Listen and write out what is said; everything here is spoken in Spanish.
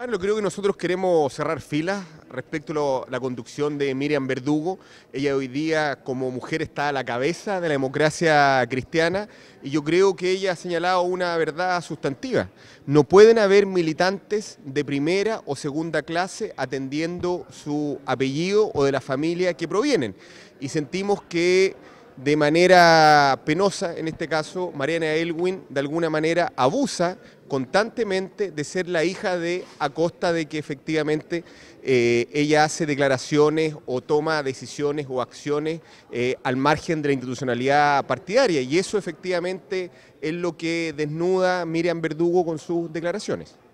Bueno, creo que nosotros queremos cerrar filas respecto a la conducción de Miriam Verdugo. Ella hoy día como mujer está a la cabeza de la democracia cristiana y yo creo que ella ha señalado una verdad sustantiva. No pueden haber militantes de primera o segunda clase atendiendo su apellido o de la familia que provienen. Y sentimos que de manera penosa, en este caso, Mariana Elwin de alguna manera abusa constantemente de ser la hija de, a costa de que efectivamente eh, ella hace declaraciones o toma decisiones o acciones eh, al margen de la institucionalidad partidaria. Y eso efectivamente es lo que desnuda Miriam Verdugo con sus declaraciones.